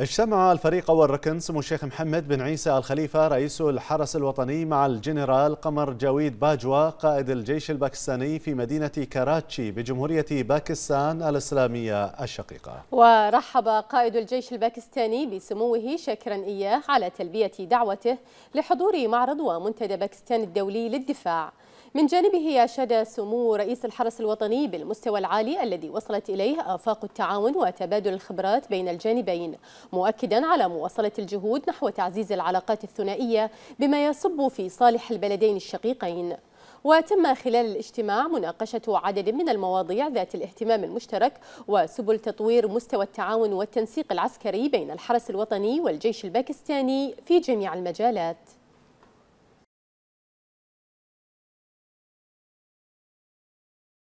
اجتمع الفريق أول ركن سمو الشيخ محمد بن عيسى الخليفة رئيس الحرس الوطني مع الجنرال قمر جويد باجوا قائد الجيش الباكستاني في مدينة كراتشي بجمهورية باكستان الإسلامية الشقيقة ورحب قائد الجيش الباكستاني بسموه شكرا إياه على تلبية دعوته لحضور معرض ومنتدى باكستان الدولي للدفاع من جانبه أشاد سمو رئيس الحرس الوطني بالمستوى العالي الذي وصلت إليه آفاق التعاون وتبادل الخبرات بين الجانبين مؤكدا على مواصلة الجهود نحو تعزيز العلاقات الثنائية بما يصب في صالح البلدين الشقيقين وتم خلال الاجتماع مناقشة عدد من المواضيع ذات الاهتمام المشترك وسبل تطوير مستوى التعاون والتنسيق العسكري بين الحرس الوطني والجيش الباكستاني في جميع المجالات